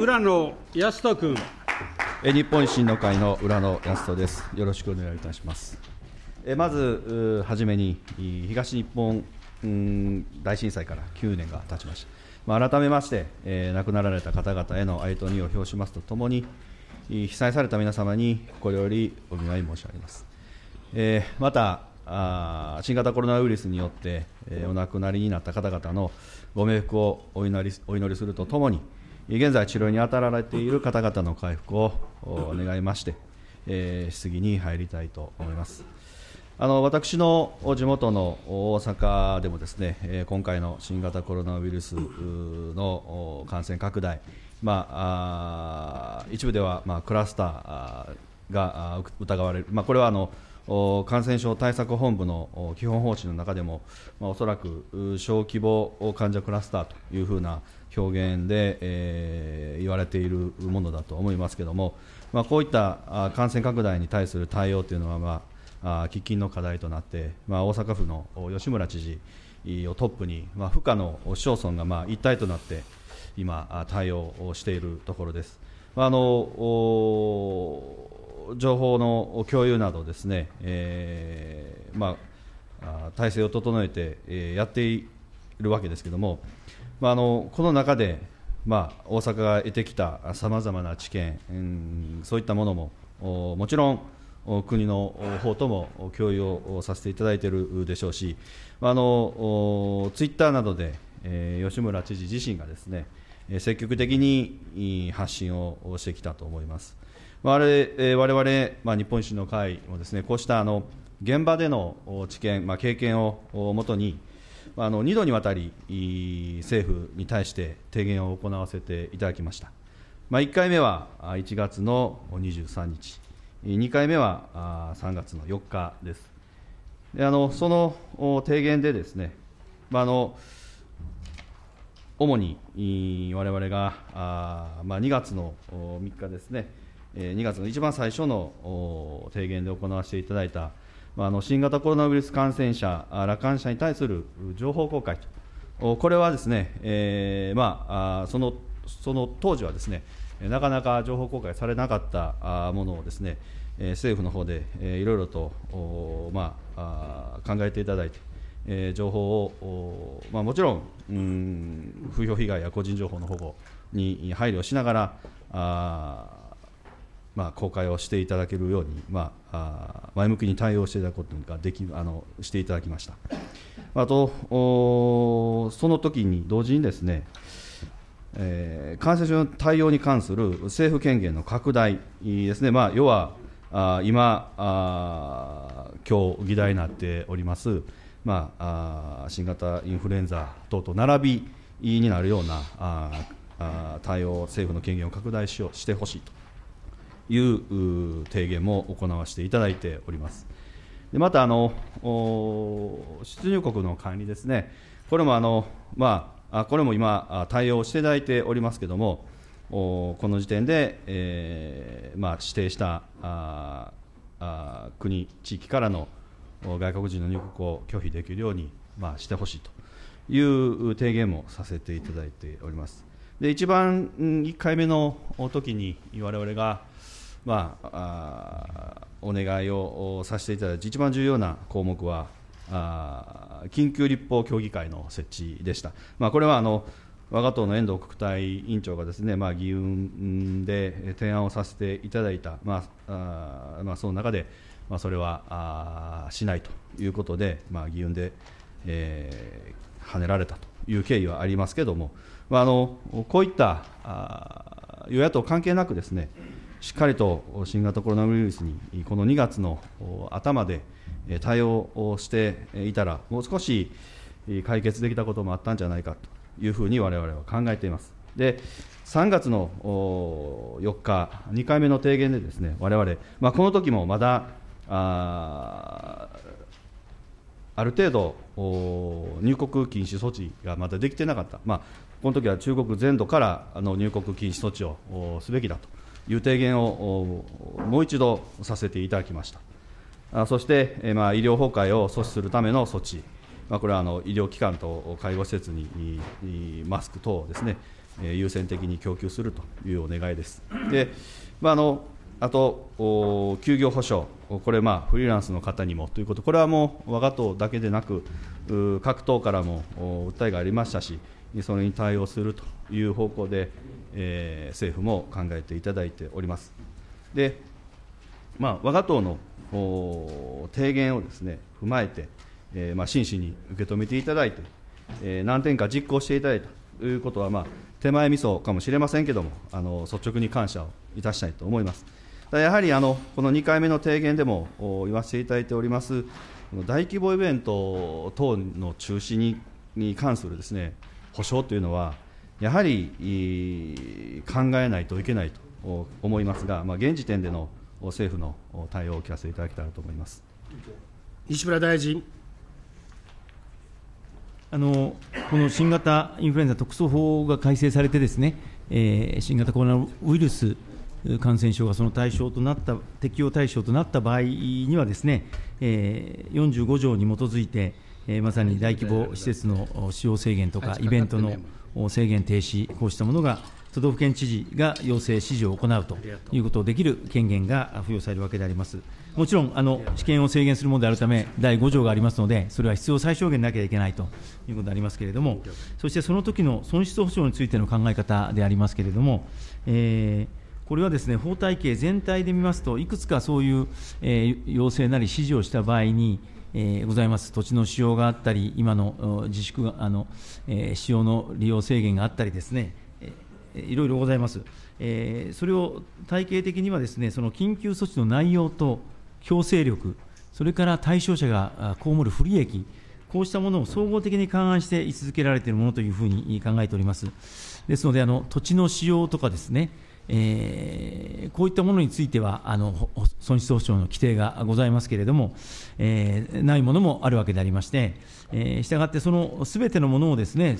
浦野康人君。え日本維新の会の浦野康人です。よろしくお願いいたします。えまず、はじめに東日本大震災から9年が経ちました。まあ、改めまして、えー、亡くなられた方々への哀悼にを表しますとともに、被災された皆様に心よりお見舞い申し上げます。えー、またあ新型コロナウイルスによって、えー、お亡くなりになった方々のご冥福をお祈りお祈りするとともに、現在治療に当たられている方々の回復を願いまして、えー、質疑に入りたいと思います。あの私の地元の大阪でもですね、え今回の新型コロナウイルスの感染拡大、まあ一部では、まあ、クラスターが疑われる、まあ、これはあの感染症対策本部の基本方針の中でも、まあ、おそらく小規模患者クラスターというふうな表現で、えー、言われているものだと思いますけども、まあ、こういった感染拡大に対する対応というのは、まあ、喫緊の課題となって、まあ、大阪府の吉村知事をトップに、まあ、府下の市町村がまあ一体となって今、対応をしているところです。あの情報の共有などですね、えーまあ、体制を整えて、えやっているわけですけれども、まあ、あのこの中で、まあ、大阪が得てきたさまざまな知見、うん、そういったものももちろん国の方とも共有をさせていただいているでしょうし、あのツイッターなどで、えー、吉村知事自身がですね積極的に発信をしてきたと思います。われまあ、日本維新の会もですねこうしたあの現場での知見、まあ、経験をもとに、あの2度にわたり政府に対して提言を行わせていただきました。まあ、1回目は1月の23日、2回目は3月の4日です。であのその提言でですね、まあ、あの主にわれわれがあ、まあ、2月の3日ですね、2月の一番最初の提言で行わせていただいたあの新型コロナウイルス感染者、楽観者に対する情報公開と、これはですね、えーまあ、そのその当時はですね、なかなか情報公開されなかったものをですね、政府の方でいろいろと、まあ、考えていただいて、え情報を、まあ、もちろん、うん、風評被害や個人情報の保護に配慮しながら、あまあ、公開をしていただけるように、まあ、前向きに対応していただくことができあのしていただきました。あと、その時に同時にですね、えー、感染症の対応に関する政府権限の拡大ですね、まあ、要はあ今あ、今日議題になっております、まあ、あ新型インフルエンザ等と並びになるようなああ対応、政府の権限を拡大しようしてほしいと。いう提言も行わせていただいております。でまたあの、出入国の管理ですね、これもあの、まあ、これも今、対応していただいておりますけれども、この時点で、えーまあ、指定したああ国、地域からの外国人の入国を拒否できるように、まあ、してほしいという提言もさせていただいております。で一番1回目の時に我々がまあ、あお願いをさせていただいて、一番重要な項目は、あ緊急立法協議会の設置でした。まあ、これはあの我が党の遠藤国対委員長がですね、まあ、議運で提案をさせていただいた、まああまあ、その中で、まあ、それはあしないということで、まあ、議運で、えー、跳ねられたという経緯はありますけれども、まあ、あのこういったあ与野党関係なくですね、しっかりと新型コロナウイルスにこの2月の頭で対応をしていたら、もう少し解決できたこともあったんじゃないかというふうにわれわれは考えています。で3月の4日、2回目の提言で、ですねわれ、まあ、この時もまだあある程度、入国禁止措置がまだできてなかった、まあ、この時は中国全土からの入国禁止措置をすべきだという提言をもう一度させていただきました。そして、まあ、医療崩壊を阻止するための措置、まあ、これはあの医療機関と介護施設にマスク等をです、ね、優先的に供給するというお願いです。でまあ、あのあと、休業保障、これ、まあ、フリーランスの方にもということ、これはもう我が党だけでなく、各党からも訴えがありましたし、それに対応するという方向で、えー、政府も考えていただいております。で、まあ、我が党の提言をですね踏まえて、えー、まあ、真摯に受け止めていただいて、えー、何点か実行していただいたということは、まあ、手前味噌かもしれませんけども、あの率直に感謝をいたしたいと思います。やはりあのこの2回目の提言でも言わせていただいております、大規模イベント等の中止にに関するですね補償というのは、やはり考えないといけないと思いますが、まあ、現時点での政府の対応を聞かせていただけたらと思います西村大臣。あのこの新型インフルエンザ特措法が改正されて、ですね、えー、新型コロナウイルス感染症がその対象となった、適用対象となった場合には、ですね、えー、45条に基づいて、まさに大規模施設の使用制限とか、イベントの制限停止、こうしたものが都道府県知事が要請、指示を行うということをできる権限が付与されるわけであります。もちろん、あの試験を制限するものであるため、第5条がありますので、それは必要最小限なきゃいけないということでありますけれども、そしてその時の損失補償についての考え方でありますけれども、えーこれはですね法体系全体で見ますと、いくつかそういう、えー、要請なり指示をした場合に、えー、ございます、土地の使用があったり、今の自粛あの、えー、使用の利用制限があったりですね、えー、いろいろございます、えー、それを体系的にはです、ね、その緊急措置の内容と強制力、それから対象者が被る不利益、こうしたものを総合的に勘案して位置づけられているものというふうに考えております。ですので、あの土地の使用とかですね、えー、こういったものについてはあの損失補償の規定がございますけれども、えー、ないものもあるわけでありまして、えー、したがって、そのすべてのものをですね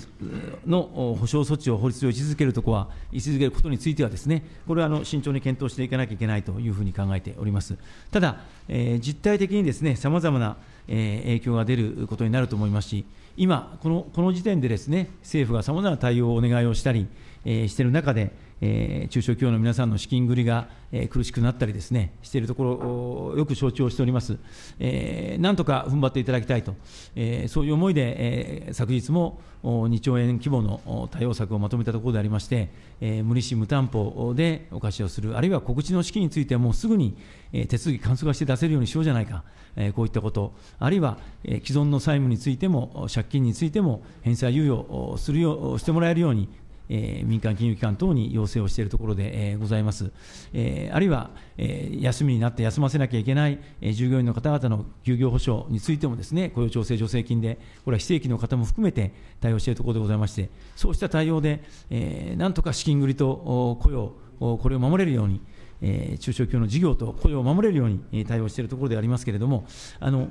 の補償措置を法律上位置づけるとこは、位置づけることについては、ですねこれはあの慎重に検討していかなきゃいけないというふうに考えております。ただ、えー、実態的にですねざまな、えー、影響が出ることになると思いますし、今、このこの時点でですね政府がさまざまな対応をお願いをしたり、えー、している中で、え中小企業の皆さんの資金繰りが、え苦しくなったりですね、しているところ、よく承知をしております。えなんとか踏ん張っていただきたいと、えそういう思いで、え昨日も2兆円規模の対応策をまとめたところでありまして、え無利子無担保でお貸しをする、あるいは告知の資金についてはもうすぐに、え手続き簡素化して出せるようにしようじゃないか、えこういったこと、あるいは、え既存の債務についても、借金についても返済猶予するよしてもらえるように、えー、民間金融機関等に要請をしているところで、えー、ございます。えー、あるいは、えー、休みになって休ませなきゃいけない、えー、従業員の方々の休業保障についてもですね、雇用調整助成金で、これは非正規の方も含めて対応しているところでございまして、そうした対応で、えー、なんとか資金繰りと雇用、これを守れるように、えー、中小企業の事業と雇用を守れるように対応しているところでありますけれども、あの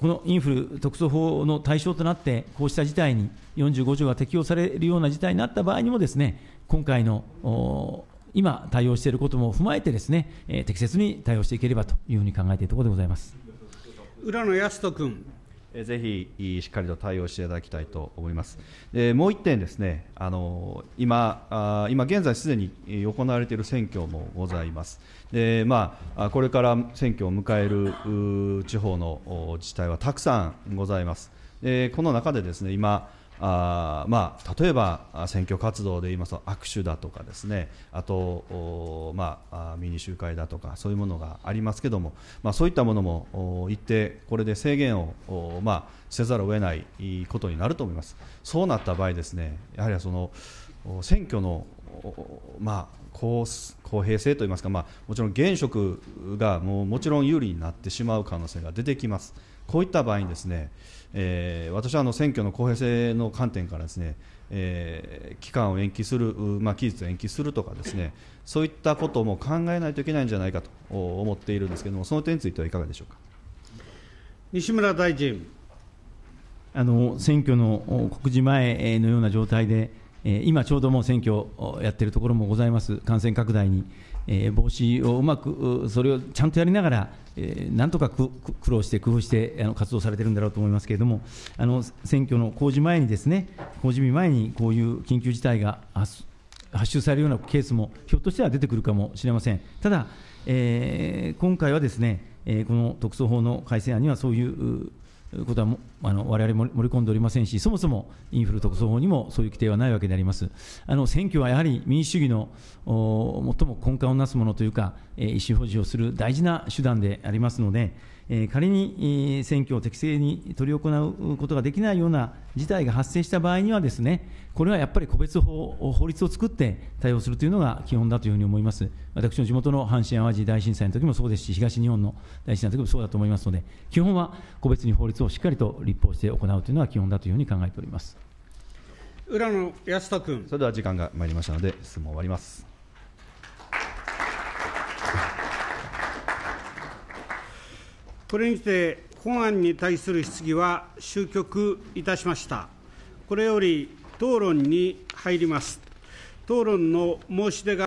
このインフル特措法の対象となって、こうした事態に、45条が適用されるような事態になった場合にもです、ね、今回の今、対応していることも踏まえてです、ね、適切に対応していければというふうに考えているところでございます浦野康人君。ぜひしっかりと対応していただきたいと思います。でもう1点ですね、あの今今現在すでに行われている選挙もございます。でまあ、これから選挙を迎える地方の自治体はたくさんございます。でこの中でですね今あまあ、例えば選挙活動で言いますと握手だとかですねあと、まあ、ミニ集会だとかそういうものがありますけども、まあ、そういったものも一定これで制限を、まあ、せざるを得ないことになると思いますそうなった場合ですねやはりその選挙の、まあ、公公平性といいますか、まあ、もちろん現職がもうもちろん有利になってしまう可能性が出てきます。こういった場合にですね、えー、私はあの選挙の公平性の観点からですね、えー、期間を延期する、まあ、期日を延期するとかですねそういったことも考えないといけないんじゃないかと思っているんですけれどもその点についてはいかがでしょうか西村大臣あの選挙の告示前のような状態で今ちょうどもう選挙をやっているところもございます、感染拡大にえ防止をうまく、それをちゃんとやりながら、えなんとか苦労して、工夫してあの活動されてるんだろうと思いますけれども、あの選挙の公示前にですね、公示日前にこういう緊急事態が発出されるようなケースも、ひょっとしては出てくるかもしれません。ただ、えー、今回はですね、えこの特措法の改正案にはそういうことはもあの我々も盛り込んでおりませんし、そもそもインフル特措法にもそういう規定はないわけであります。あの選挙はやはり民主主義の最も根幹をなすものというか、えー、意思表示をする大事な手段でありますので、えー、仮に選挙を適正に執り行うことができないような事態が発生した場合にはですね、これはやっぱり個別法、法律を作って対応するというのが基本だというふうに思います。私の地元の阪神・淡路大震災の時もそうですし、東日本の大震災の時もそうだと思いますので、基本は個別に法律をしっかりと立法して行うというのは基本だというふうに考えております浦野康人君。それでは時間が参りましたので、質問終わります。これにて、本案に対する質疑は終局いたしました。これより討論に入ります。討論の申し出が